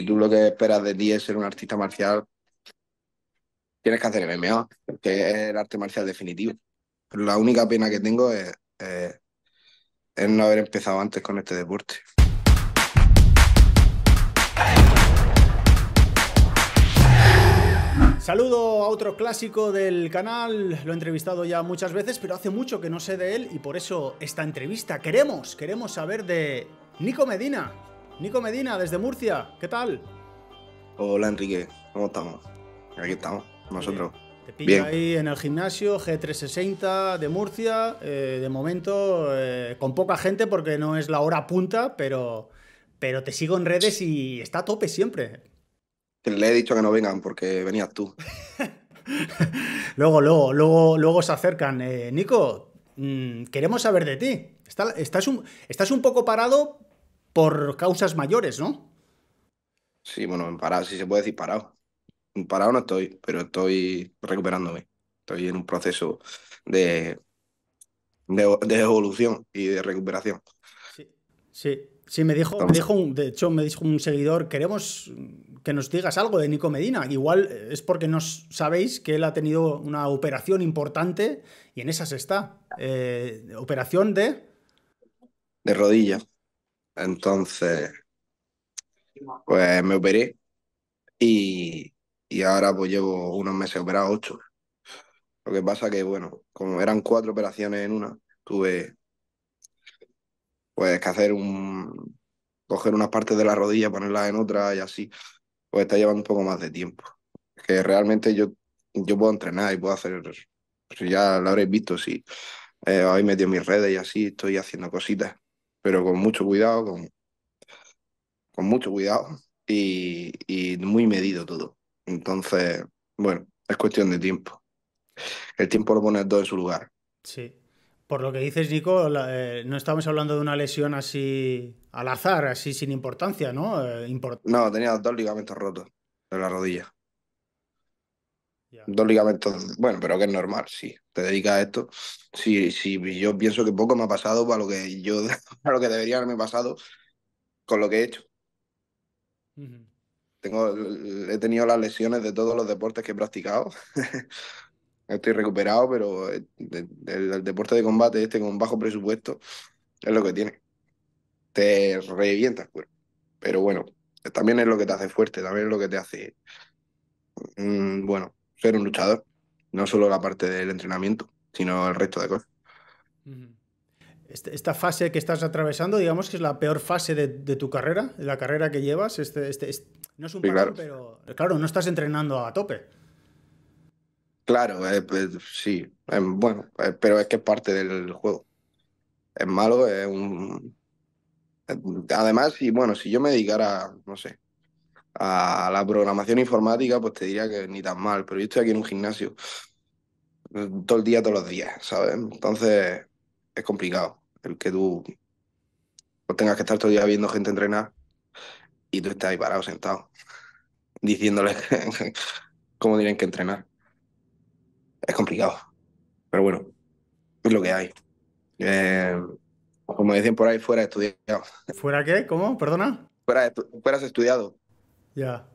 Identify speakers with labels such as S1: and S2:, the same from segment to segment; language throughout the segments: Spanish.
S1: si tú lo que esperas de ti es ser un artista marcial, tienes que hacer MMA, que es el arte marcial definitivo. Pero la única pena que tengo es, es no haber empezado antes con este deporte.
S2: Saludo a otro clásico del canal, lo he entrevistado ya muchas veces, pero hace mucho que no sé de él y por eso esta entrevista queremos, queremos saber de Nico Medina, Nico Medina, desde Murcia, ¿qué tal?
S1: Hola Enrique, ¿cómo estamos? Aquí estamos, nosotros. Bien. Te pillo
S2: ahí en el gimnasio G360 de Murcia, eh, de momento eh, con poca gente porque no es la hora punta, pero, pero te sigo en redes y está a tope siempre.
S1: Le he dicho que no vengan porque venías tú.
S2: luego, luego, luego, se acercan. Eh, Nico, mm, queremos saber de ti. estás, estás un poco parado, por causas mayores, ¿no?
S1: Sí, bueno, en parado, si se puede decir parado. Parado no estoy, pero estoy recuperándome. Estoy en un proceso de, de, evolución y de recuperación.
S2: Sí, sí. me dijo, me dijo un, de hecho, me dijo un seguidor, queremos que nos digas algo de Nico Medina. Igual eh, es porque no sabéis que él ha tenido una operación importante y en esas está. Eh, operación de...
S1: De rodilla. Entonces, pues me operé y, ahora pues llevo unos meses operado, ocho. Lo que pasa que, bueno, como eran cuatro operaciones en una, tuve pues que hacer un... coger unas partes de la rodilla, ponerlas en otra y así, pues está llevando un poco más de tiempo. Que realmente yo, yo puedo entrenar y puedo hacer... Pues, ya lo habréis visto, si eh, hoy habéis metido mis redes y así, estoy haciendo cositas pero con mucho cuidado, con, con mucho cuidado y, muy medido todo. Entonces, bueno, es cuestión de tiempo. El tiempo lo pone todo en su lugar.
S2: Sí. Por lo que dices, Nico, eh, no estamos hablando de una lesión así al azar, así sin importancia, ¿no? Eh,
S1: no, tenía dos ligamentos rotos de la rodilla. Dos ligamentos, bueno, pero que es normal, sí te dedicas a esto, sí yo pienso que poco me ha pasado para lo que yo, lo que debería haberme pasado con lo que he hecho. Tengo, he tenido las lesiones de todos los deportes que he practicado. Estoy recuperado, pero eh, el, deporte de combate este con bajo presupuesto es lo que tiene. Te revientas, pero bueno, también es lo que te hace fuerte, también es lo que te hace, mm, bueno, ser un luchador. No solo la parte del entrenamiento, sino el resto de cosas. Esta
S2: fase que estás atravesando, digamos que es la peor fase de, tu carrera, de la carrera que llevas. Este, este, no es un pero claro, no estás entrenando a tope.
S1: Claro, eh, pues, sí. Em, bueno, eh, pero es que es parte del juego. Es malo, es un. Em, además, y bueno, si yo me dedicara, no sé, a la programación informática, pues te diría que ni tan mal, pero yo estoy aquí en un gimnasio mm, todo el día, todos los días, ¿sabes? Entonces es complicado el que tú pues, tengas que estar todo el día viendo gente entrenar y tú estás ahí parado, sentado, diciéndoles cómo tienen que entrenar. Es complicado, pero bueno, es lo que hay. Eh, como dicen por ahí, fuera estudiado.
S2: ¿Fuera qué? ¿Cómo? Perdona.
S1: Fuera, fueras estudiado.
S2: Ya.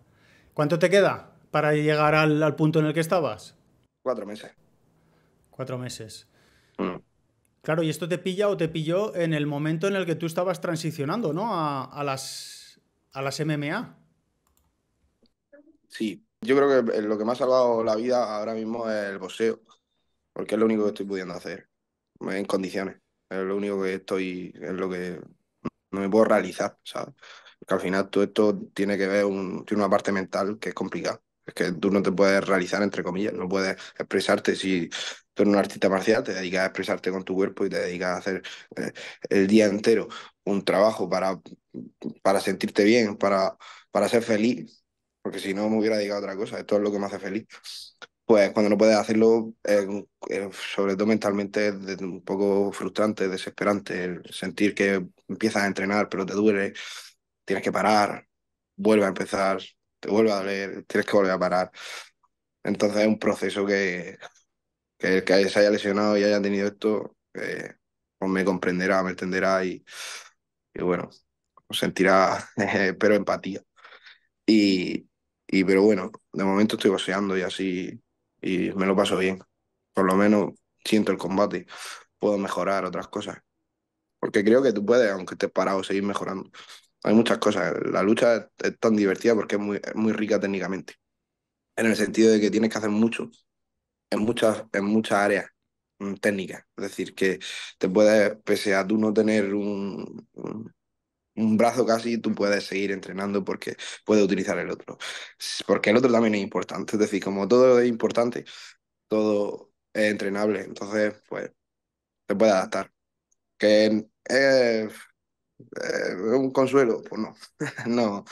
S2: ¿Cuánto te queda para llegar al, punto en el que estabas? Cuatro meses. Cuatro meses. Mm. Claro, y esto te pilla o te pilló en el momento en el que tú estabas transicionando, ¿no? A, las, a las MMA.
S1: Sí, yo creo que eh, lo que me ha salvado la vida ahora mismo es el boxeo, porque es lo único que estoy pudiendo hacer en condiciones. Es lo único que estoy, es lo que no me puedo realizar, ¿sabes? Porque al final todo esto tiene que ver, un, tiene una parte mental que es complicada. Es que tú no te puedes realizar, entre comillas, no puedes expresarte si tú eres un artista marcial, te dedicas a expresarte con tu cuerpo y te dedicas a hacer eh, el día entero un trabajo para, para sentirte bien, para, para ser feliz, porque si no me hubiera dedicado a otra cosa, esto es lo que me hace feliz. Pues cuando no puedes hacerlo, sobre todo mentalmente, es un poco frustrante, desesperante, sentir que empiezas a entrenar pero te duele, tienes que parar, vuelve a empezar, te vuelve a leer tienes que volver a parar. Entonces es un proceso que, que el que se haya lesionado y haya tenido esto, eh, pues me comprenderá, me entenderá y, y bueno, sentirá, pero empatía. Y, pero bueno, de momento estoy vaciando y así, y me lo paso bien. Por lo menos siento el combate, puedo mejorar otras cosas. Porque creo que tú puedes, aunque estés parado, seguir mejorando hay muchas cosas. La lucha es tan divertida porque es muy, muy rica técnicamente. En el sentido de que tienes que hacer mucho en muchas, en muchas áreas mm, técnicas. Es decir, que te puedes, pese a tú no tener un, un, brazo casi, tú puedes seguir entrenando porque puedes utilizar el otro. Porque el otro también es importante. Es decir, como todo es importante, todo es entrenable. Entonces, pues, te puedes adaptar. Que eh, eh, un consuelo, pues no, no,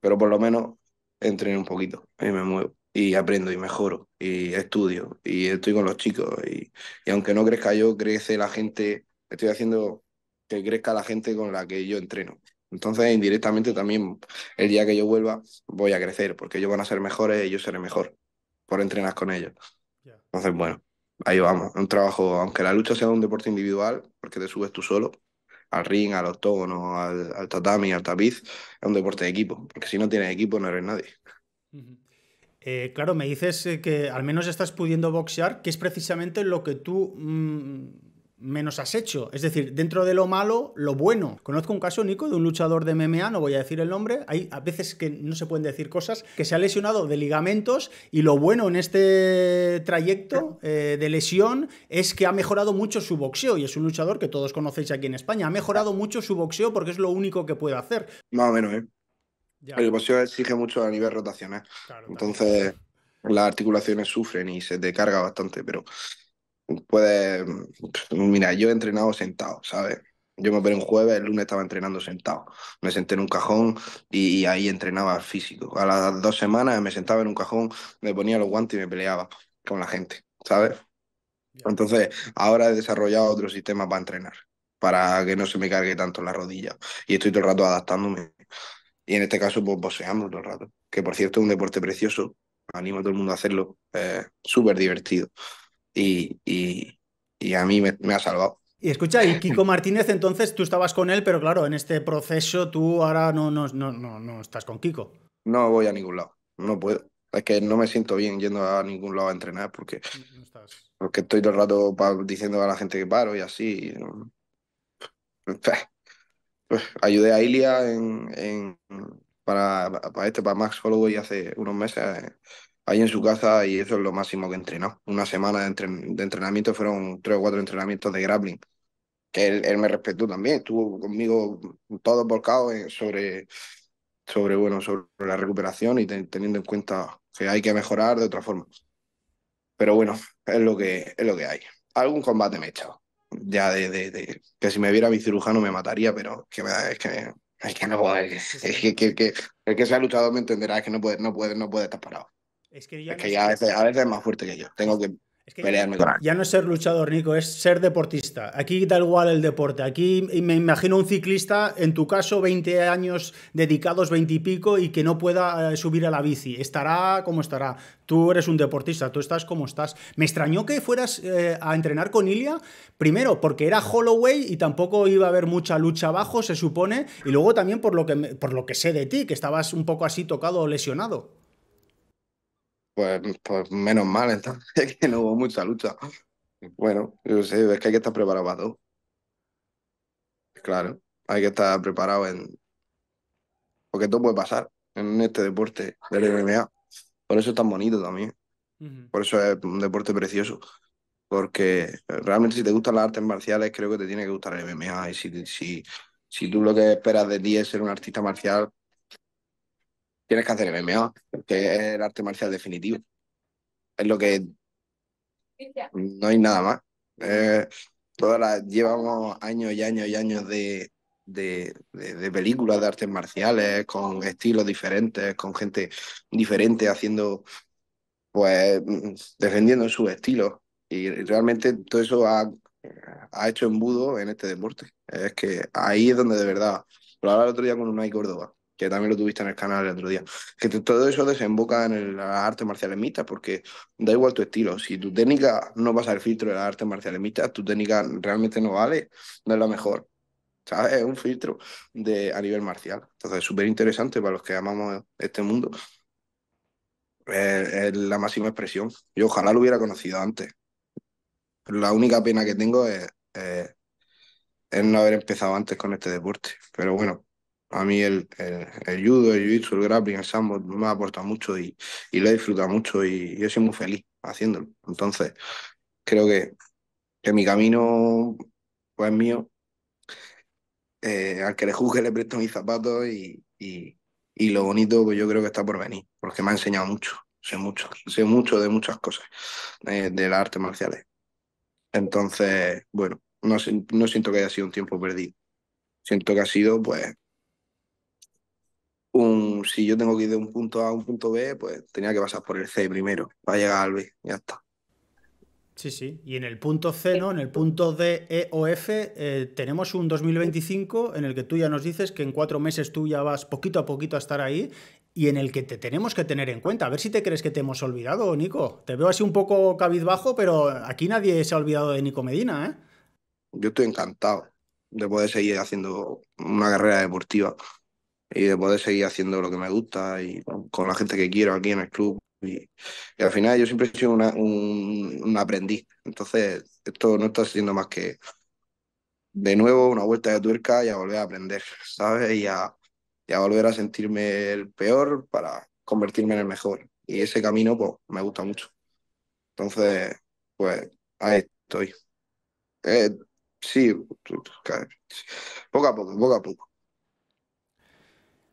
S1: pero por lo menos entreno un poquito y me muevo y aprendo y mejoro y estudio y estoy con los chicos y, y aunque no crezca yo, crece la gente, estoy haciendo que crezca la gente con la que yo entreno. Entonces, indirectamente también, el día que yo vuelva, voy a crecer, porque ellos van a ser mejores y yo seré mejor por entrenar con ellos. Entonces, bueno, ahí vamos. Un trabajo, aunque la lucha sea un deporte individual, porque te subes tú solo, al ring, al octógono, al, al tatami, al tapiz, es un deporte de equipo, porque si no tienes equipo no eres nadie.
S2: Eh, claro, me dices eh, que al menos estás pudiendo boxear, que es precisamente lo que tú mm, menos has hecho. Es decir, dentro de lo malo, lo bueno. Conozco un caso, Nico, de un luchador de MMA, no voy a decir el nombre. Hay a veces que no se pueden decir cosas, que se ha lesionado de ligamentos y lo bueno en este trayecto eh, de lesión es que ha mejorado mucho su boxeo y es un luchador que todos conocéis aquí en España. Ha
S1: mejorado mucho su boxeo porque es lo único que puede hacer. Más o menos, ¿eh? El boxeo exige mucho a nivel rotacional. Entonces, las articulaciones sufren y se te carga bastante, pero puede mira, yo he entrenado sentado, ¿sabes? Yo me operé un jueves, el lunes estaba entrenando sentado. Me senté en un cajón y, ahí entrenaba físico. A las dos semanas me sentaba en un cajón, me ponía los guantes y me peleaba con la gente, ¿sabes? Entonces, ahora he desarrollado otro sistema para entrenar, para que no se me cargue tanto la rodilla. Y estoy todo el rato adaptándome. Y en este caso, pues poseamos todo el rato. Que por cierto es un deporte precioso. Animo a todo el mundo a hacerlo. Súper divertido y, y, y a mí me, ha salvado.
S2: Y escucha, y Kiko Martínez, entonces tú estabas con él, pero claro, en este proceso tú ahora no, no, no, no, no estás con Kiko.
S1: No voy a ningún lado, no puedo. Es que no me siento bien yendo a ningún lado a entrenar porque, porque estoy todo el rato diciendo a la gente que paro y así. Pues ayudé a Ilia en, en, para, para, este, para Max Holloway hace unos meses eh, ahí en su casa y eso es lo máximo que entrenó. Una semana de, entrenamiento fueron tres o cuatro entrenamientos de grappling, que él, me respetó también, estuvo conmigo todo volcado sobre, sobre, bueno, sobre la recuperación y teniendo en cuenta que hay que mejorar de otra forma. Pero bueno, es lo que, es lo que hay. Algún combate me he echado. Ya de, que si me viera mi cirujano me mataría, pero que me, es que hay que no puedo. es que, que, que, el me entenderá, que no puede, no puede, no puede estar parado. Es que, ya, es más fuerte que yo. Tengo que, pelearme con él.
S2: Ya no es ser luchador, Nico, es ser deportista. Aquí da igual el deporte. Aquí me imagino un ciclista, en tu caso, 20 años dedicados, 20 y pico, y que no pueda eh, subir a la bici. Estará como estará. Tú eres un deportista, tú estás como estás. Me extrañó que fueras eh, a entrenar con Ilia, primero porque era Holloway y tampoco iba a haber mucha lucha abajo, se supone, y luego también por lo que, por lo que sé de ti, que estabas un poco así tocado o lesionado.
S1: Pues, pues, menos mal, Es que no hubo mucha lucha. Bueno, yo sé, es que hay que estar preparado para todo. Claro, hay que estar preparado en. Porque todo puede pasar en este deporte del MMA. Por eso es tan bonito también. Por eso es un deporte precioso. Porque realmente, si te gustan las artes marciales, creo que te tiene que gustar el MMA. Y si, si, si tú lo que esperas de ti es ser un artista marcial, tienes que hacer MMA, que es el arte marcial definitivo. Es lo que... No hay nada más. llevamos años y años y años de, películas de artes marciales, con estilos diferentes, con gente diferente haciendo, pues, defendiendo su estilo. Y realmente todo eso ha, ha hecho embudo en este deporte. Es que ahí es donde de verdad, lo hablaba el otro día con Mike Córdoba, que también lo tuviste en el canal el otro día, que todo eso desemboca en el, las artes marciales porque da igual tu estilo, si tu técnica no pasa el filtro de las artes marciales tu técnica realmente no vale, no es la mejor, Es un filtro de, a nivel marcial. Entonces, súper interesante para los que amamos este mundo. Eh, es, la máxima expresión. Yo ojalá lo hubiera conocido antes. la única pena que tengo es no haber empezado antes con este deporte. Pero bueno, a mí el, el, judo, el jiu-jitsu, el grappling, el sambo me ha aportado mucho y, y lo he disfrutado mucho y yo soy muy feliz haciéndolo. Entonces, creo que, que mi camino pues, mío. Eh, al que le juzgue le presto mis zapatos y, y, lo bonito pues yo creo que está por venir, porque me ha enseñado mucho, sé mucho, sé mucho de muchas cosas eh, de las artes marciales. Entonces, bueno, no, no siento que haya sido un tiempo perdido. Siento que ha sido pues un, si yo tengo que ir de un punto A a un punto B, pues tenía que pasar por el C primero para llegar al B. Ya está.
S2: Sí, sí. Y en el punto C, ¿no? En el punto D, E o F, eh, tenemos un 2025 en el que tú ya nos dices que en cuatro meses tú ya vas poquito a poquito a estar ahí y en el que te tenemos que tener en cuenta. A ver si te crees que te hemos olvidado, Nico. Te veo así un poco cabizbajo, pero aquí nadie se ha olvidado de Nico Medina, ¿eh?
S1: Yo estoy encantado de poder seguir haciendo una carrera deportiva y de poder seguir haciendo lo que me gusta y con la gente que quiero aquí en el club. Y, al final yo siempre he sido un, aprendiz, entonces esto no está siendo más que de nuevo una vuelta de tuerca y a volver a aprender, ¿sabes? Y a, volver a sentirme el peor para convertirme en el mejor. Y ese camino pues me gusta mucho. Entonces, pues ahí estoy. Eh, sí, poco a poco, poco a poco.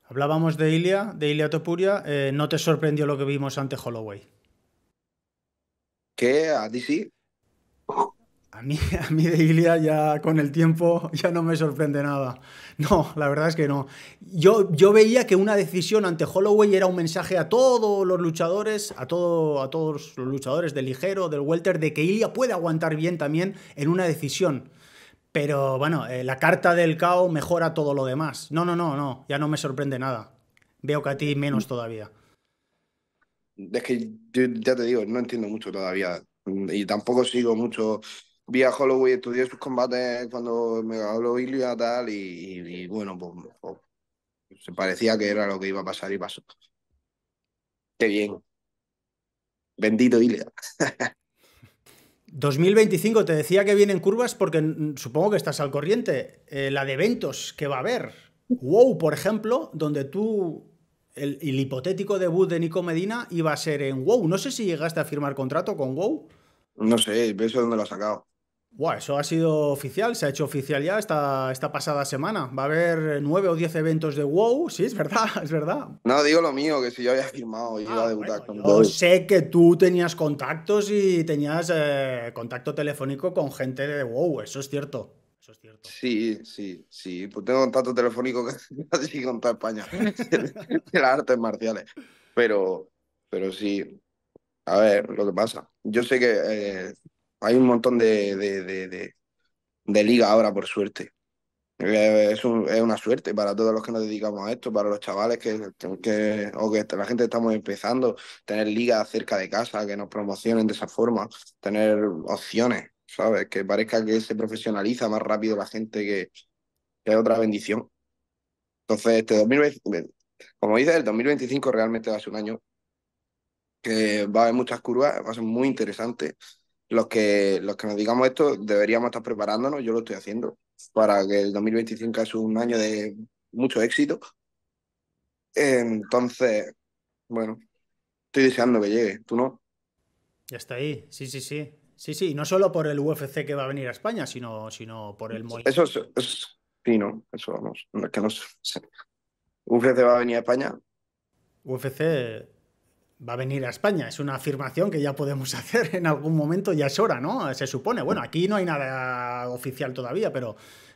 S2: Hablábamos de Ilia, de Ilia Topuria. Eh, ¿No te sorprendió lo que vimos ante Holloway?
S1: ¿Qué? ¿A ti
S2: A mí, de Ilia ya con el tiempo ya no me sorprende nada. No, la verdad es que no. Yo, yo veía que una decisión ante Holloway era un mensaje a todos los luchadores, a, todo, a todos los luchadores del ligero, del welter, de que Ilia puede aguantar bien también en una decisión. Pero bueno, eh, la carta del caos mejora todo lo demás. No, no, no, no, ya no me sorprende nada. Veo que a ti menos todavía.
S1: Es que yo ya te digo, no entiendo mucho todavía. Y tampoco sigo mucho. Vi a Holloway, estudié sus combates cuando me habló Ilya tal, y, tal. y bueno, pues, pues, se parecía que era lo que iba a pasar y pasó. Qué bien. Bendito Ilya.
S2: 2025, te decía que vienen curvas porque supongo que estás al corriente. Eh, la de eventos que va a haber. WOW, por ejemplo, donde tú. El, hipotético debut de Nico Medina iba a ser en WOW. No sé si llegaste a firmar contrato con WOW.
S1: No sé, eso dónde lo has sacado
S2: eso ha sido oficial, se ha hecho oficial ya esta, esta pasada semana. Va a haber nueve o diez eventos de WoW, sí, es verdad, es verdad.
S1: No, digo lo mío, que si yo había firmado, y iba a ah, debutar bueno, con Yo
S2: sé que tú tenías contactos y tenías eh, contacto telefónico con gente de WoW, eso es cierto.
S1: Eso es cierto. Sí, sí, sí. Pues tengo contacto telefónico casi con toda España de las artes marciales. Pero, pero sí, a ver, lo que pasa. Yo sé que eh, hay un montón de, de, de, liga ahora, por suerte. Eh, es, es, una suerte para todos los que nos dedicamos a esto, para los chavales que, que, o que la gente estamos empezando, tener ligas cerca de casa, que nos promocionen de esa forma, tener opciones, ¿sabes? Que parezca que se profesionaliza más rápido la gente, que, es otra bendición. Entonces, este 2020, como dices, el 2025 realmente va a ser un año que va a haber muchas curvas, va a ser muy interesante los que, los que nos digamos esto deberíamos estar preparándonos, yo lo estoy haciendo, para que el 2025 es un año de mucho éxito. Entonces, bueno, estoy deseando que llegue, ¿tú no?
S2: Ya está ahí, sí, sí, sí. Sí, sí, no solo por el UFC que va a venir a España, sino, sino por el
S1: Eso es, sí, no, eso no, que UFC va a venir a España.
S2: UFC va a venir a España. Es una afirmación que ya podemos hacer en algún momento, ya es hora, ¿no? Se supone. Bueno, aquí no hay nada oficial todavía, pero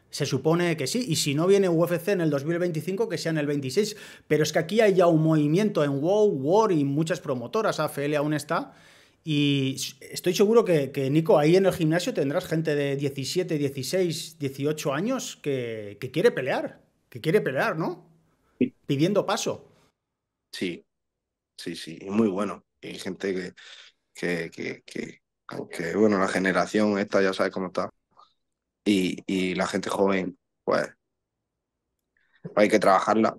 S2: se supone que sí. Y si no viene UFC en el 2025, que sea en el 26. Pero es que aquí hay ya un movimiento en WoW, War y muchas promotoras. AFL aún está. Y estoy seguro que, Nico, ahí en el gimnasio tendrás gente de 17, 16, 18 años que quiere pelear, que quiere pelear, ¿no?
S1: Pidiendo paso. Sí, sí, sí, muy bueno. Y gente que, que, que, aunque bueno, la generación esta ya sabe cómo está. Y, y la gente joven, pues hay que trabajarla.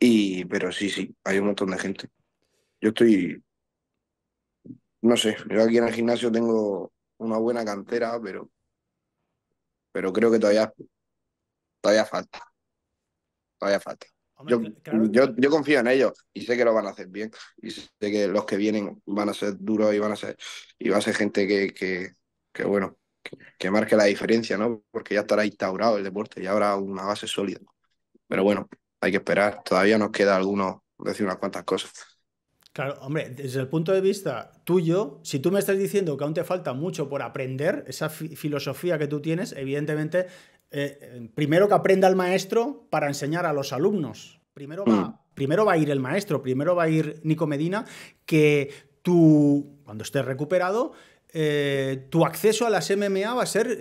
S1: Y, pero sí, sí, hay un montón de gente. Yo estoy, no sé, yo aquí en el gimnasio tengo una buena cantera, pero, pero creo que todavía, todavía falta. Todavía falta yo, confío en ellos y sé que lo van a hacer bien. Y sé que los que vienen van a ser duros y van a ser, y va a ser gente que, que, bueno, que, marque la diferencia, ¿no? Porque ya estará instaurado el deporte y habrá una base sólida. Pero bueno, hay que esperar. Todavía nos queda alguno decir unas cuantas cosas.
S2: Claro, hombre, desde el punto de vista tuyo, si tú me estás diciendo que aún te falta mucho por aprender, esa filosofía que tú tienes, evidentemente eh, eh, primero que aprenda el maestro para enseñar a los alumnos. Primero va, mm. primero va a ir el maestro, primero va a ir Nico Medina, que tú, cuando estés recuperado, eh, tu acceso a las MMA va a ser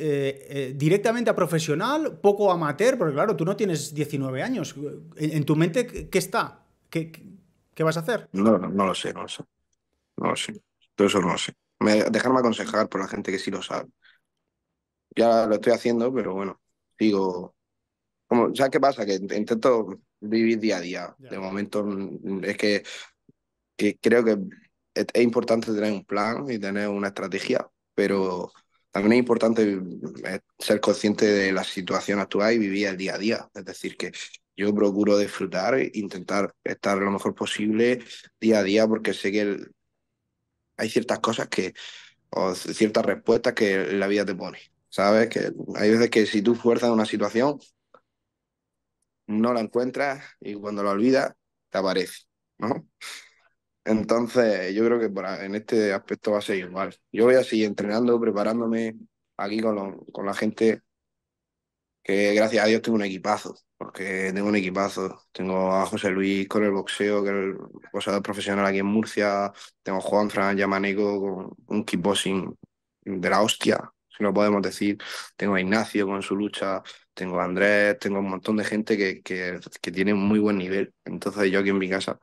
S2: directamente a profesional, poco amateur, porque claro, tú no tienes 19 años. ¿En, tu mente qué está? ¿Qué, qué vas a hacer?
S1: No, lo sé, no lo sé. No lo sé. Todo eso no lo sé. Me, dejarme aconsejar por la gente que sí lo sabe. Ya lo estoy haciendo, pero bueno, Digo, como, ¿sabes qué pasa? Que intento vivir día a día. De momento mm, es que, que creo que es, importante tener un plan y tener una estrategia, pero también es importante mm, ser consciente de la situación actual y vivir el día a día. Es decir, que yo procuro disfrutar, e intentar estar lo mejor posible día a día, porque sé que hay ciertas cosas que, o ciertas respuestas que la vida te pone. ¿Sabes? Que hay veces que si tú fuerzas una situación, no la encuentras y cuando la olvidas, te aparece, ¿no? Entonces, yo creo que en este aspecto va a ser igual. Yo voy a seguir entrenando, preparándome aquí con, con la gente que gracias a Dios tengo un equipazo, porque tengo un equipazo. Tengo a José Luis con el boxeo, que es el boxeador profesional aquí en Murcia. Tengo a Juan Fran Yamaneco con un kickboxing de la hostia. Si no podemos decir, tengo a Ignacio con su lucha, tengo a Andrés, tengo un montón de gente que, que, que tiene muy buen nivel. Entonces yo aquí en mi casa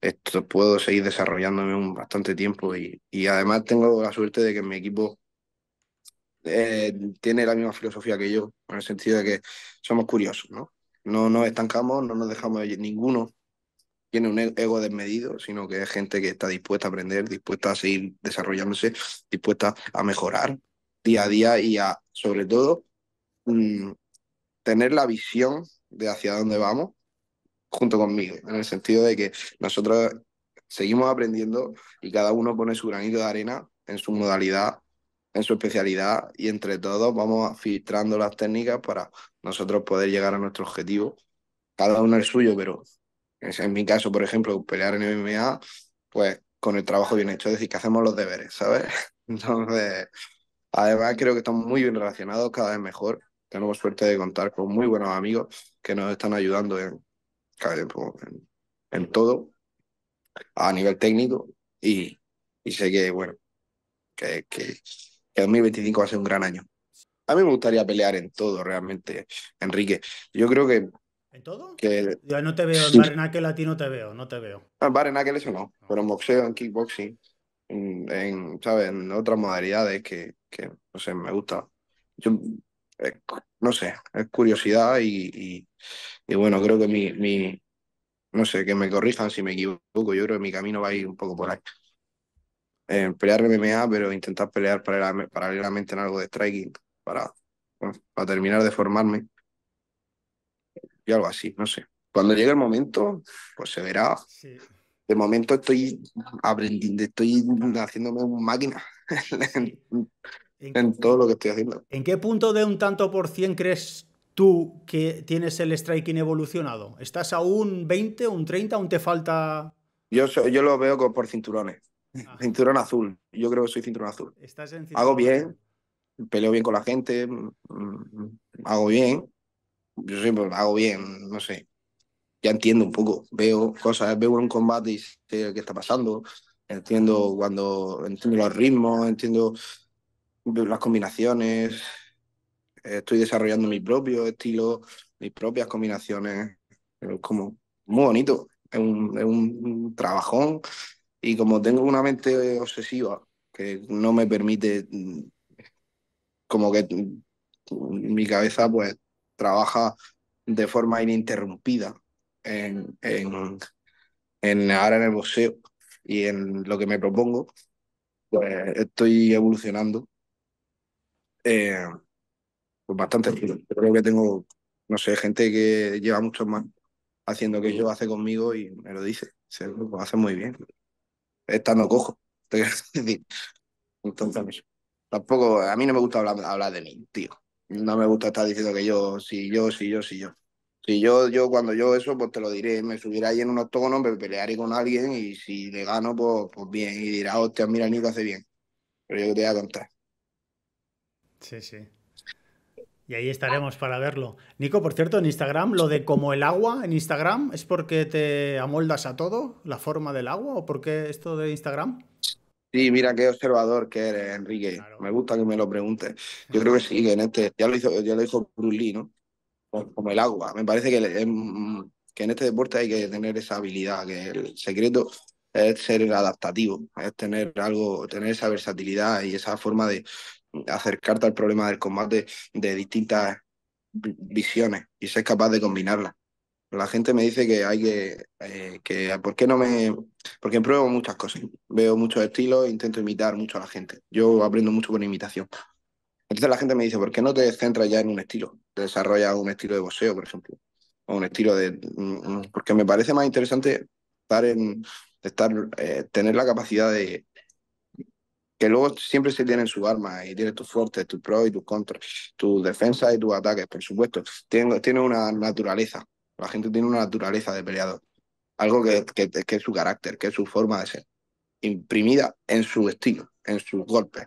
S1: esto, puedo seguir desarrollándome un bastante tiempo y, además tengo la suerte de que mi equipo eh, tiene la misma filosofía que yo, en el sentido de que somos curiosos, ¿no? No nos estancamos, no nos dejamos, ninguno tiene un e-, ego desmedido, sino que es gente que está dispuesta a aprender, dispuesta a seguir desarrollándose, dispuesta a mejorar día a día y a, sobre todo, mm, tener la visión de hacia dónde vamos junto conmigo, en el sentido de que nosotros seguimos aprendiendo y cada uno pone su granito de arena en su modalidad, en su especialidad y entre todos vamos filtrando las técnicas para nosotros poder llegar a nuestro objetivo, cada uno el suyo, pero en mi caso, por ejemplo, pelear en MMA, pues con el trabajo bien hecho, es decir, que hacemos los deberes, ¿sabes? Entonces, Además, creo que estamos muy bien relacionados, cada vez mejor. Tenemos suerte de contar con muy buenos amigos que nos están ayudando en, pues, en, en todo, a nivel técnico. Y, y sé que, bueno, que, que, 2025 va a ser un gran año. A mí me gustaría pelear en todo, realmente, Enrique. Yo creo que. ¿En todo? Yo no te veo, en
S2: Barenakel a ti no te veo, no te veo.
S1: Ah, en Barenakel eso no, pero en boxeo, en kickboxing, en, en ¿sabes? en otras modalidades que, que no sé, me gusta. Yo, eh, no sé, es curiosidad y, y, bueno, creo que mi, no sé, que me corrijan si me equivoco, yo creo que mi camino va a ir un poco por ahí. Eh, pelear MMA, pero intentar pelear paralelamente en algo de striking para, para terminar de formarme. Y algo así, no sé. Cuando llegue el momento, pues se verá. De momento estoy aprendiendo, estoy haciéndome un máquina en, todo lo que estoy haciendo.
S2: ¿En qué punto de un tanto por cien crees tú que tienes el striking evolucionado? ¿Estás a un 20, un 30, aún te falta...?
S1: Yo, yo lo veo por cinturones. Ah. Cinturón azul. Yo creo que soy cinturón azul.
S2: ¿Estás en Hago
S1: bien, peleo bien con la gente, mm, mm, hago bien. Yo siempre hago bien, no sé. Ya entiendo un poco, veo cosas, veo un combate y sé qué está pasando. Entiendo cuando entiendo los ritmos, entiendo las combinaciones, estoy desarrollando mi propio estilo, mis propias combinaciones, es como muy bonito, es un, trabajón y como tengo una mente obsesiva que no me permite mm, como que mm, mi cabeza pues trabaja de forma ininterrumpida en, en, en, ahora en el boxeo y en lo que me propongo, pues estoy evolucionando eh, pues bastante. creo que tengo, no sé, gente que lleva mucho más haciendo que yo hace conmigo y me lo dice. Se lo hace muy bien. Esta no cojo. Entonces, tampoco, a mí no me gusta hablar, de mí, tío. No me gusta estar diciendo que yo, si yo, si yo, si yo. Si yo, yo, cuando yo eso, pues te lo diré, me subiré ahí en un octógono, me pelearé con alguien y si le gano, pues, pues bien, y dirá, hostia, mira, que hace bien. Pero yo te voy a contar.
S2: Sí, sí. Y ahí estaremos para verlo. Nico, por cierto, en Instagram, lo de como el agua en Instagram, ¿es porque te amoldas a todo, la forma del agua, o por qué esto de Instagram?
S1: Sí, mira qué observador que eres, Enrique. Me gusta que me lo preguntes. Yo creo que sí, que en este, ya lo hizo, ya lo Bruce Lee, ¿no? Como el agua. Me parece que, en, em, que en este deporte hay que tener esa habilidad, que el secreto es ser adaptativo, es tener algo, tener esa versatilidad y esa forma de, acercarte al problema del combate de distintas visiones y ser capaz de combinarlas. La gente me dice que hay que, eh, que ¿por qué no me...? Porque pruebo muchas cosas, veo muchos estilos, e intento imitar mucho a la gente. Yo aprendo mucho con imitación. Entonces la gente me dice, ¿por qué no te centras ya en un estilo? Te desarrollas un estilo de boxeo, por ejemplo, o un estilo de... Mm, mm, porque me parece más interesante estar eh, tener la capacidad de, luego siempre se tienen su arma y tiene tus fuertes, tus pros y tus contras, tus defensa y tus ataques, por supuesto. Tiene, tiene una naturaleza, la gente tiene una naturaleza de peleador, algo que, que, es su carácter, que es su forma de ser, imprimida en su estilo, en sus golpes,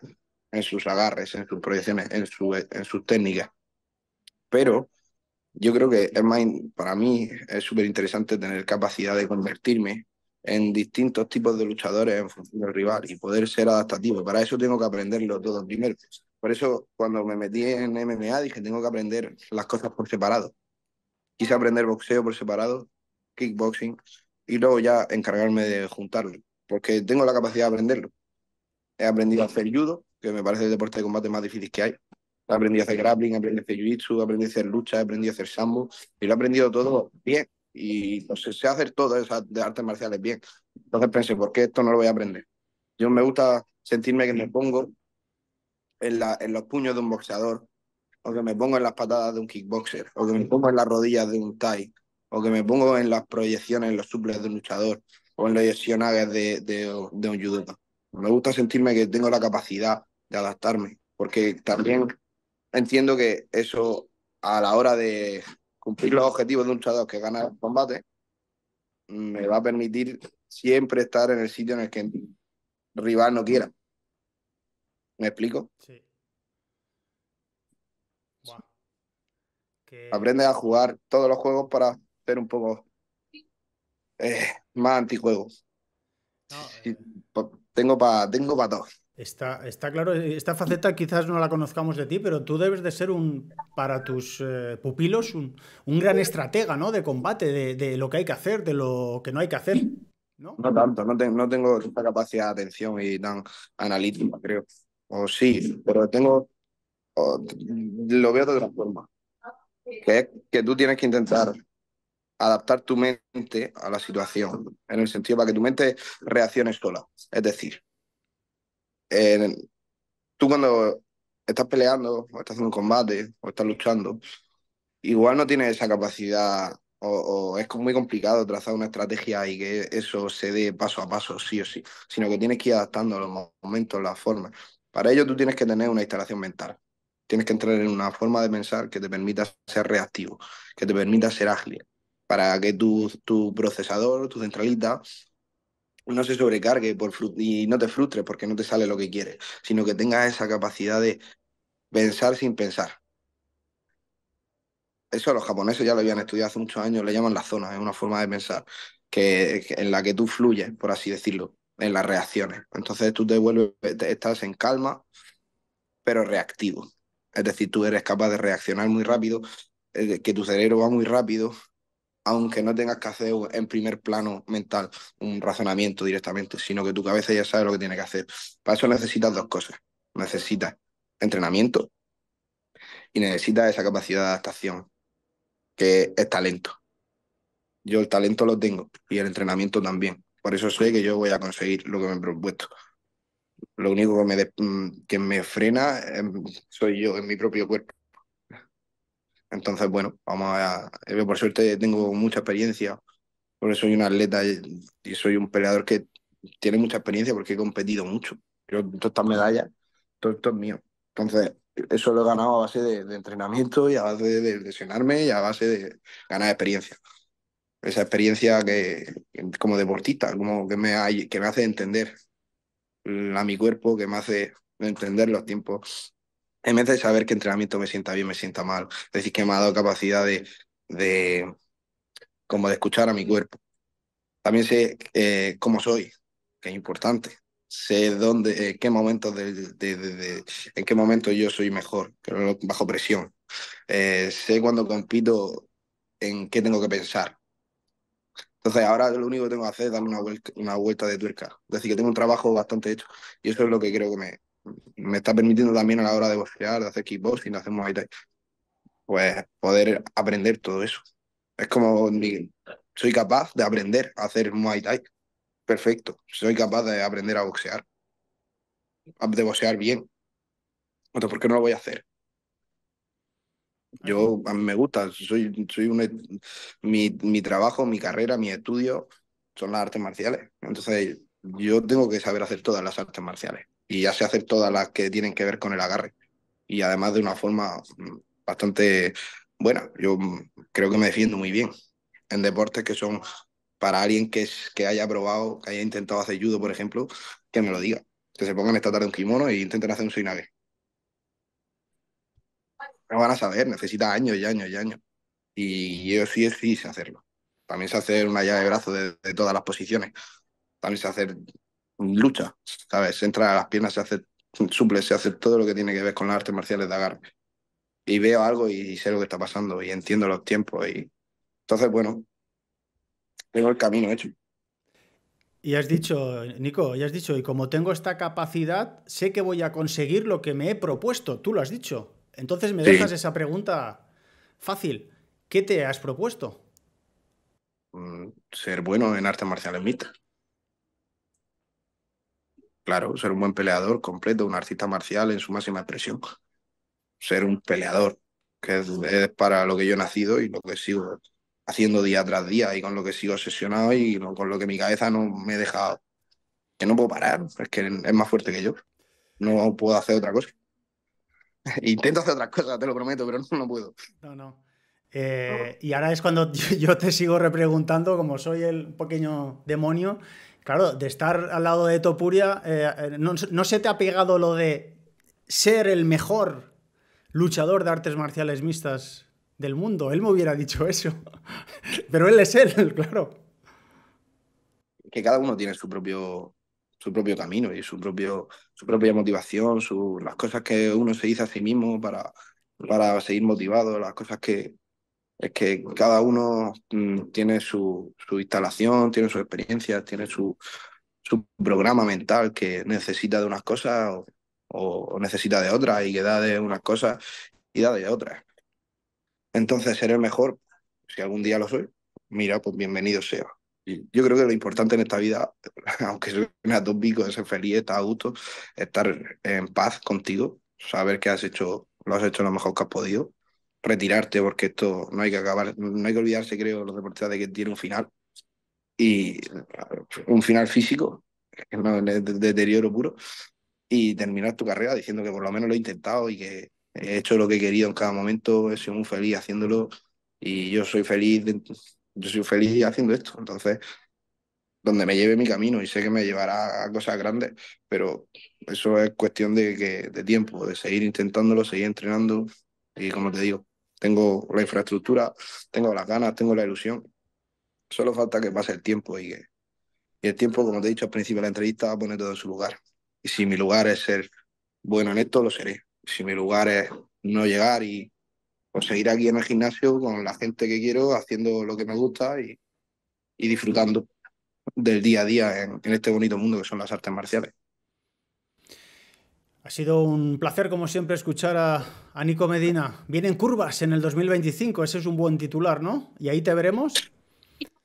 S1: en sus agarres, en sus proyecciones, en, su, en sus técnicas. Pero yo creo que es para mí es súper interesante tener capacidad de convertirme en distintos tipos de luchadores en función del rival y poder ser adaptativo. Para eso tengo que aprenderlo todo primero. Por eso cuando me metí en MMA dije, tengo que aprender las cosas por separado. Quise aprender boxeo por separado, kickboxing, y luego ya encargarme de juntarlo, porque tengo la capacidad de aprenderlo. He aprendido a hacer judo, que me parece el deporte de combate más difícil que hay. He aprendido a hacer grappling, he aprendido a hacer jiu-jitsu, he aprendido a hacer lucha, he aprendido a hacer sambo, y lo he aprendido todo bien, y no pues, sé, todo eso de artes marciales bien. Entonces pensé, ¿por qué esto no lo voy a aprender? Yo me gusta sentirme que me pongo en, la, en los puños de un boxeador, o que me pongo en las patadas de un kickboxer, o que me pongo en las rodillas de un thai, o que me pongo en las proyecciones, en los suples de un luchador, o en las yesionages de, de un judoka. Me gusta sentirme que tengo la capacidad de adaptarme, porque también entiendo que eso a la hora de, cumplir los objetivos de un chaval que gana el combate, me va a permitir siempre estar en el sitio en el que el rival no quiera. ¿Me explico? Sí. a jugar todos los juegos para ser un poco eh, más antijuegos. Tengo eh. para tengo pa
S2: Está, está claro, esta faceta quizás no la conozcamos de ti, pero tú debes de ser un, para tus eh, pupilos, un, un, gran estratega, ¿no? De combate, de, lo que hay que hacer, de lo que no hay que hacer,
S1: ¿no? No tanto, no, tengo esa capacidad de atención y tan analítica, creo. O sí, pero tengo, lo veo de otra forma, que que tú tienes que intentar adaptar tu mente a la situación, en el sentido para que tu mente reaccione sola. Es decir, tú cuando estás peleando o estás haciendo un combate o estás luchando, igual no tienes esa capacidad o, es muy complicado trazar una estrategia y que eso se dé paso a paso, sí o sí, sino que tienes que ir adaptando los momentos, las formas. Para ello tú tienes que tener una instalación mental. Tienes que entrar en una forma de pensar que te permita ser reactivo, que te permita ser ágil, para que tu, tu procesador, tu centralita no se sobrecargue y no te frustres porque no te sale lo que quieres, sino que tengas esa capacidad de pensar sin pensar. Eso los japoneses ya lo habían estudiado hace muchos años, le llaman la zona, es una forma de pensar que, en la que tú fluyes, por así decirlo, en las reacciones. Entonces tú te vuelves, estás en calma, pero reactivo. Es decir, tú eres capaz de reaccionar muy rápido, eh, que tu cerebro va muy rápido aunque no tengas que hacer en primer plano mental un razonamiento directamente, sino que tu cabeza ya sabe lo que tiene que hacer. Para eso necesitas dos cosas. Necesitas entrenamiento y necesitas esa capacidad de adaptación, que es talento. Yo el talento lo tengo y el entrenamiento también. Por eso sé que yo voy a conseguir lo que me he propuesto. Lo único que me, mm, que me frena em, soy yo en mi propio cuerpo. Entonces, bueno, vamos a. por suerte tengo mucha experiencia, porque soy un atleta y soy un peleador que tiene mucha experiencia porque he competido mucho. Yo, todas estas medallas, todo esto es mío. Entonces, eso lo he ganado a base de, entrenamiento y a base de, lesionarme y a base de ganar experiencia. Esa experiencia que, como deportista, como que me, que me hace entender a mi cuerpo, que me hace entender los tiempos en vez de saber qué entrenamiento me sienta bien, me sienta mal. Es decir, que me ha dado capacidad de, de como de escuchar a mi cuerpo. También sé eh, cómo soy, que es importante. Sé dónde, eh, qué momentos de, de, en qué momento yo soy mejor, pero bajo presión. Eh, sé cuando compito en qué tengo que pensar. Entonces ahora lo único que tengo que hacer es darme una, una vuelta de tuerca. Es decir, que tengo un trabajo bastante hecho y eso es lo que creo que me, me está permitiendo también a la hora de boxear, de hacer kickboxing, de hacer muay thai, pues poder aprender todo eso. Es como soy capaz de aprender a hacer muay thai, perfecto. Soy capaz de aprender a boxear, de boxear bien. Entonces, ¿por qué no lo voy a hacer? Yo, me gusta, soy, soy un, mi, mi trabajo, mi carrera, mi estudio son las artes marciales. Entonces, yo tengo que saber hacer todas las artes marciales y ya se hacer todas las que tienen que ver con el agarre. Y además de una forma mm, bastante buena. Yo mm, creo que me defiendo muy bien en deportes que son para alguien que, que haya probado, que haya intentado hacer judo, por ejemplo, que me lo diga. Que se pongan esta tarde un kimono e intenten hacer un suinabe. No van a saber, necesita años y años y años. Y yo sí, sí sé hacerlo. También sé hacer una llave de brazo de, de todas las posiciones. También sé hacer lucha, ¿sabes? Entra a las piernas, se hace suple, se hace todo lo que tiene que ver con las artes marciales de agarre. Y veo algo y sé lo que está pasando y entiendo los tiempos. Y... Entonces, bueno, tengo el camino hecho.
S2: Y has dicho, Nico, y has dicho, y como tengo esta capacidad, sé que voy a conseguir lo que me he propuesto. Tú lo has dicho. Entonces me dejas esa pregunta fácil. ¿Qué te has propuesto?
S1: Mm, ser bueno en artes marciales mixtas claro, ser un buen peleador completo, un artista marcial en su máxima expresión, ser un peleador, que es, para lo que yo he nacido y lo que sigo haciendo día tras día y con lo que sigo obsesionado y con lo que mi cabeza no me he dejado. Que no puedo parar, es que es más fuerte que yo. No puedo hacer otra cosa. Intento hacer otras cosas, te lo prometo, pero no, no puedo.
S2: No, no. Eh, y ahora es cuando yo te sigo repreguntando, como soy el pequeño demonio, Claro, de estar al lado de Topuria, eh, eh, no, se te ha pegado lo de ser el mejor luchador de artes marciales mixtas del mundo. Él me hubiera dicho eso. Pero él es él, claro.
S1: Que cada uno tiene su propio, su propio camino y su, propio, su propia motivación, las cosas que uno se dice a sí mismo para, para seguir motivado, las cosas que, es que cada uno mm, tiene su, su instalación, tiene su experiencia, tiene su, su, programa mental que necesita de unas cosas o, necesita de otras y que da de unas cosas y da de otras. Entonces, ser el mejor, si algún día lo soy, mira, pues bienvenido sea. Yo creo que lo importante en esta vida, aunque suene a dos picos, de ser feliz, estar a estar en paz contigo, saber que has hecho, lo has hecho lo mejor que has podido retirarte porque esto no hay que acabar, no hay que olvidarse, creo, los deportistas de que tiene un final y un final físico, que deterioro puro, y terminar tu carrera diciendo que por lo menos lo he intentado y que he hecho lo que he querido en cada momento, he sido muy feliz haciéndolo y yo soy feliz, yo soy feliz haciendo esto, entonces donde me lleve mi camino y sé que me llevará a cosas grandes, pero eso es cuestión de, que, de tiempo, de seguir intentándolo, seguir entrenando, y como te digo, tengo la infraestructura, tengo las ganas, tengo la ilusión. Solo falta que pase el tiempo y, el tiempo, como te he dicho al principio de la entrevista, va a poner todo en su lugar. Y si mi lugar es ser bueno en esto, lo seré. Si mi lugar es no llegar y seguir aquí en el gimnasio con la gente que quiero, haciendo lo que me gusta y, disfrutando del día a día en este bonito mundo que son las artes marciales.
S2: Ha sido un placer, como siempre, escuchar a, Nico Medina. Vienen curvas en el 2025, ese es un buen titular, ¿no? Y ahí te veremos.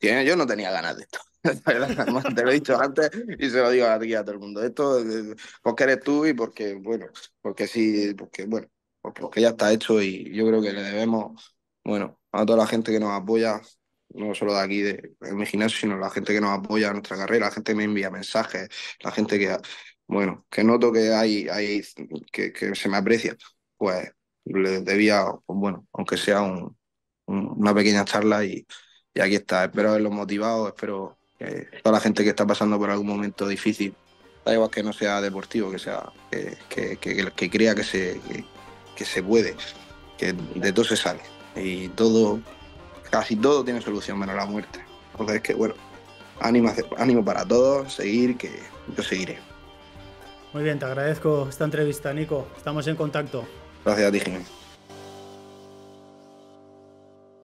S1: Yo no tenía ganas de esto. te lo he dicho antes y se lo digo aquí a todo el mundo. Esto eh, porque eres tú y porque, bueno, porque sí, porque, bueno, porque ya está hecho y yo creo que le debemos, bueno, a toda la gente que nos apoya, no solo de aquí, de, mi gimnasio, sino la gente que nos apoya a nuestra carrera, la gente que me envía mensajes, la gente que, bueno, que noto que hay, hay que, se me aprecia, pues le debía, pues bueno, aunque sea una pequeña charla y, aquí está. Espero haberlo motivado, espero que toda la gente que está pasando por algún momento difícil, da igual que no sea deportivo, que sea que, crea que se, que, se puede, que de todo se sale. Y todo, casi todo tiene solución, menos la muerte. Entonces es que bueno, ánimo, ánimo para todos, seguir, que yo seguiré.
S2: Muy bien, te agradezco esta entrevista, Nico. Estamos en contacto.
S1: Gracias a